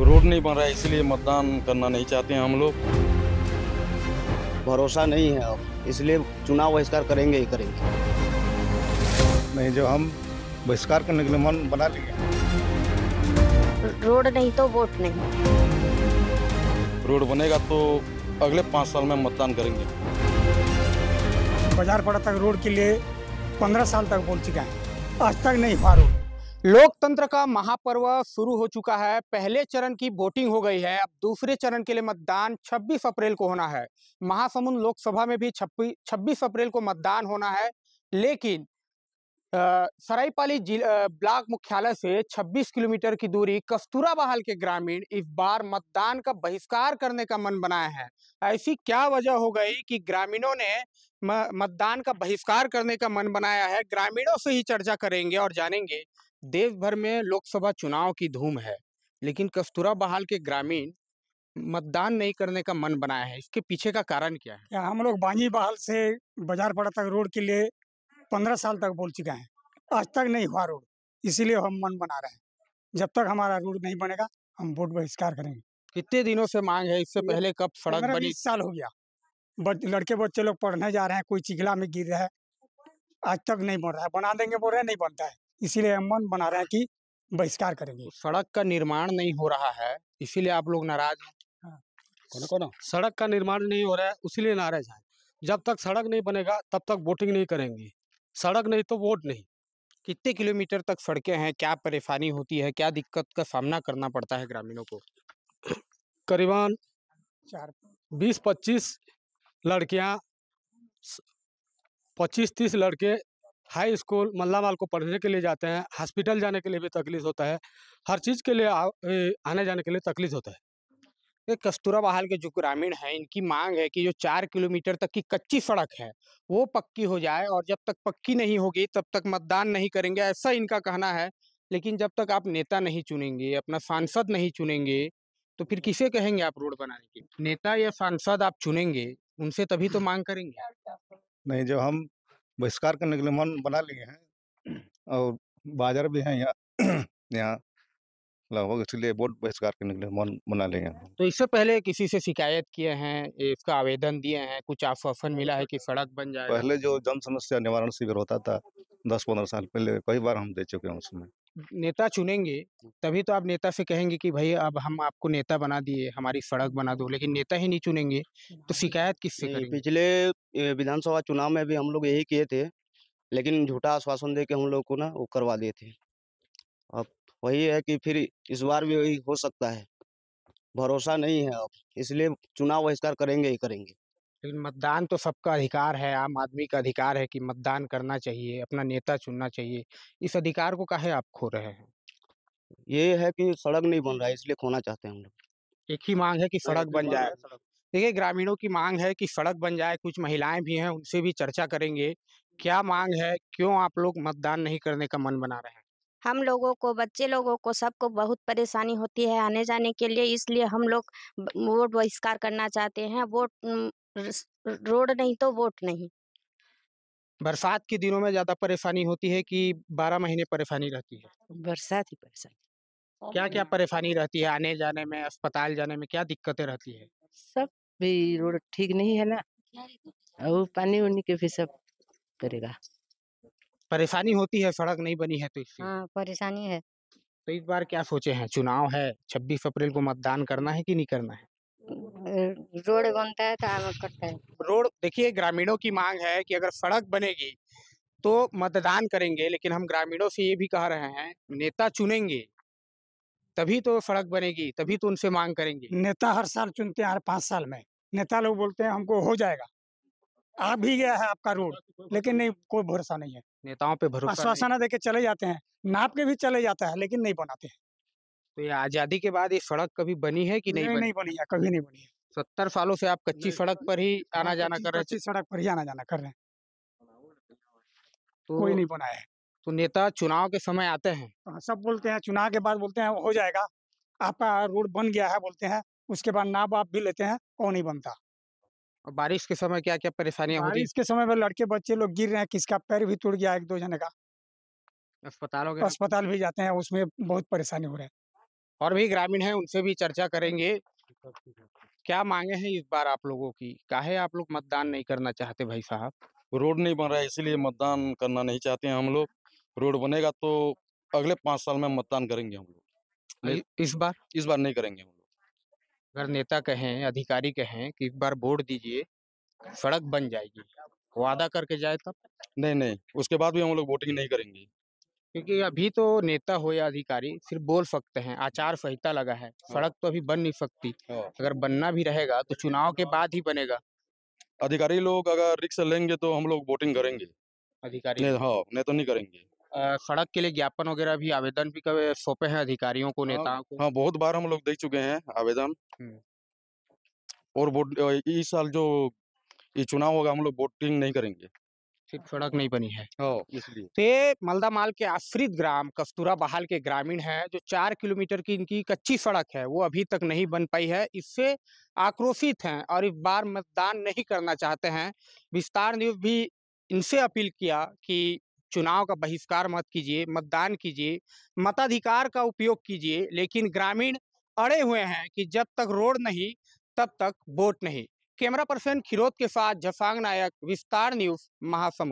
Road नहीं बन रहा है इसलिए मतदान करना नहीं चाहते हैं हम लोग भरोसा नहीं है अब इसलिए चुनाव बहिष्कार करेंगे ही करेंगे नहीं जो हम बहिष्कार करने के लिए मन बना लिए रोड नहीं तो वोट नहीं रोड बनेगा तो अगले पाँच साल में मतदान करेंगे बाजार पड़ा तक रोड के लिए पंद्रह साल तक बोल चुका है आज तक नहीं हुआ रोड लोकतंत्र का महापर्व शुरू हो चुका है पहले चरण की वोटिंग हो गई है अब दूसरे चरण के लिए मतदान 26 अप्रैल को होना है महासमुंद लोकसभा में भी 26 अप्रैल को मतदान होना है लेकिन सरायपाली जिला ब्लॉक मुख्यालय से 26 किलोमीटर की दूरी कस्तूरा बहाल के ग्रामीण इस बार मतदान का बहिष्कार करने का मन बनाया है ऐसी क्या वजह हो गई कि ग्रामीणों ने मतदान का बहिष्कार करने का मन बनाया है ग्रामीणों से ही चर्चा करेंगे और जानेंगे देश भर में लोकसभा चुनाव की धूम है लेकिन कस्तूरा बहाल के ग्रामीण मतदान नहीं करने का मन बनाया है इसके पीछे का कारण क्या है हम लोग बांजी बहाल से बाजार पड़ा तक रोड के लिए पंद्रह साल तक बोल चुके हैं आज तक नहीं हुआ रोड इसीलिए हम मन बना रहे हैं जब तक हमारा रोड नहीं बनेगा हम वोट बहिष्कार करेंगे कितने दिनों से मांग है इससे पहले कब सड़क बनी साल हो गया लड़के बच्चे लोग पढ़ने जा रहे हैं कोई चिगला में गिर रहा है आज तक नहीं बन रहा है बना देंगे बोल रहे नहीं बनता है इसीलिए हम मन बना रहे हैं कि बहिष्कार करेंगे तो सड़क का निर्माण नहीं हो रहा है इसीलिए आप लोग नाराज हैं हाँ। कौन कौन सड़क का निर्माण नहीं हो रहा है उसीलिए नाराज है जब तक सड़क नहीं बनेगा तब तक वोटिंग नहीं करेंगे सड़क नहीं तो वोट नहीं कितने किलोमीटर तक सड़कें हैं क्या परेशानी होती है क्या दिक्कत का सामना करना पड़ता है ग्रामीणों को करीबन चार बीस पच्चीस लड़कियाँ पच्चीस तीस लड़के हाई स्कूल मल्ला माल को पढ़ने के लिए जाते हैं हॉस्पिटल जाने के लिए भी तकलीफ होता है हर चीज़ के लिए आ, आने जाने के लिए तकलीफ होता है ये कस्तूरा बहाल के जो ग्रामीण हैं इनकी मांग है कि जो चार किलोमीटर तक की कच्ची सड़क है वो पक्की हो जाए और जब तक पक्की नहीं होगी तब तक मतदान नहीं करेंगे ऐसा इनका कहना है लेकिन जब तक आप नेता नहीं चुनेंगे अपना सांसद नहीं चुनेंगे तो फिर किसे कहेंगे आप रोड बनाने के नेता या सांसद आप चुनेंगे उनसे तभी तो मांग करेंगे नहीं जब हम बहिष्कार करने के लिए मन बना लिए हैं और बाजार भी हैं यहाँ यहाँ लगभग इसलिए बोर्ड बहिष्कार करने के लिए मन बना लिए हैं तो इससे पहले किसी से शिकायत किए हैं इसका आवेदन दिए हैं कुछ आश्वासन मिला है कि सड़क बन जाए पहले जो जन समस्या निवारण शिविर होता था दस पंद्रह साल पहले कई बार हम दे चुके हैं उसमें नेता चुनेंगे तभी तो आप नेता से कहेंगे कि भाई अब हम आपको नेता बना दिए हमारी सड़क बना दो लेकिन नेता ही नहीं चुनेंगे तो शिकायत किससे करेंगे पिछले विधानसभा चुनाव में भी हम लोग यही किए थे लेकिन झूठा आश्वासन दे के हम लोग को ना वो करवा दिए थे अब वही है कि फिर इस बार भी वही हो सकता है भरोसा नहीं है अब इसलिए चुनाव बहिष्कार करेंगे ही करेंगे लेकिन मतदान तो सबका अधिकार है आम आदमी का अधिकार है कि मतदान करना चाहिए अपना नेता चुनना चाहिए इस अधिकार को काहे आप खो रहे हैं ये है कि सड़क नहीं बन रहा है इसलिए खोना चाहते हैं हम लोग एक ही मांग है कि सड़क बन जाए देखिए ग्रामीणों की मांग है कि सड़क बन जाए कुछ महिलाएं भी हैं उनसे भी चर्चा करेंगे क्या मांग है क्यों आप लोग मतदान नहीं करने का मन बना रहे हैं हम लोगों को बच्चे लोगों को सबको बहुत परेशानी होती है आने जाने के लिए इसलिए हम लोग वोट बहिष्कार करना चाहते हैं वोट रोड नहीं तो वोट नहीं बरसात के दिनों में ज्यादा परेशानी होती है कि बारह महीने परेशानी रहती है बरसात ही परेशानी क्या क्या परेशानी रहती है आने जाने में अस्पताल जाने में क्या दिक्कतें रहती है सब भी रोड ठीक नहीं है ना वो पानी उनी के भी सब करेगा परेशानी होती है सड़क नहीं बनी है तो इससे हाँ, परेशानी है तो इस बार क्या सोचे हैं चुनाव है छब्बीस अप्रैल को मतदान करना है कि नहीं करना है रोड बनता है तो आम कटता है रोड देखिए ग्रामीणों की मांग है कि अगर सड़क बनेगी तो मतदान करेंगे लेकिन हम ग्रामीणों से ये भी कह रहे हैं नेता चुनेंगे तभी तो सड़क बनेगी तभी तो उनसे मांग करेंगे नेता हर साल चुनते हैं हर पाँच साल में नेता लोग बोलते हैं हमको हो जाएगा आ भी गया है आपका रोड लेकिन नहीं कोई भरोसा नहीं है नेताओं पे भरोसा आश्वासना दे के चले जाते हैं नाप के भी चले जाता है लेकिन नहीं बनाते हैं तो ये आजादी के बाद ये सड़क कभी बनी है कि नहीं, नहीं बनी है कभी नहीं बनी है सत्तर सालों से आप कच्ची सड़क पर ही हाँ, आना जाना कर रहे हैं सड़क पर ही आना जाना कर रहे हैं तो, कोई नहीं बनाया है तो नेता चुनाव के समय आते हैं हाँ, सब बोलते हैं चुनाव के बाद बोलते हैं हो जाएगा आपका रोड बन गया है बोलते हैं उसके बाद ना बाप भी लेते हैं और नहीं बनता और बारिश के समय क्या क्या परेशानियां होती इसके समय में लड़के बच्चे लोग गिर रहे हैं किसका पैर भी टूट गया एक दो जने का अस्पतालों के अस्पताल भी जाते हैं उसमें बहुत परेशानी हो रहे हैं और भी ग्रामीण है उनसे भी चर्चा करेंगे अच्छा, क्या मांगे हैं इस बार आप लोगों की काहे आप लोग मतदान नहीं करना चाहते भाई साहब रोड नहीं बन रहा है इसीलिए मतदान करना नहीं चाहते हैं हम लोग रोड बनेगा तो अगले पाँच साल में मतदान करेंगे हम लोग इस बार इस बार नहीं करेंगे हम लोग अगर नेता कहें अधिकारी कहें कि इस बार वोट दीजिए सड़क बन जाएगी वादा करके जाए तब नहीं नहीं उसके बाद भी हम लोग वोटिंग नहीं करेंगे क्योंकि अभी तो नेता हो या अधिकारी सिर्फ बोल सकते हैं आचार संहिता लगा है हाँ। सड़क तो अभी बन नहीं सकती हाँ। अगर बनना भी रहेगा तो चुनाव के हाँ। बाद ही बनेगा अधिकारी लोग अगर रिक्शा लेंगे तो हम लोग वोटिंग करेंगे अधिकारी हाँ नहीं तो नहीं करेंगे सड़क के लिए ज्ञापन वगैरह भी आवेदन भी कभी सौंपे हैं अधिकारियों को नेताओं को हाँ बहुत बार हम लोग दे चुके हैं आवेदन और इस साल जो ये चुनाव होगा हम लोग वोटिंग नहीं करेंगे सिर्फ सड़क नहीं बनी है ओ, ते तो मलदा माल के आश्रित ग्राम कस्तूरा बहाल के ग्रामीण है जो चार किलोमीटर की इनकी कच्ची सड़क है वो अभी तक नहीं बन पाई है इससे आक्रोशित हैं और इस बार मतदान नहीं करना चाहते हैं विस्तार ने भी इनसे अपील किया कि चुनाव का बहिष्कार मत कीजिए मतदान कीजिए मताधिकार का उपयोग कीजिए लेकिन ग्रामीण अड़े हुए हैं कि जब तक रोड नहीं तब तक वोट नहीं कैमरा पर्सन खिरोद के साथ जसांग नायक विस्तार न्यूज महासमुंद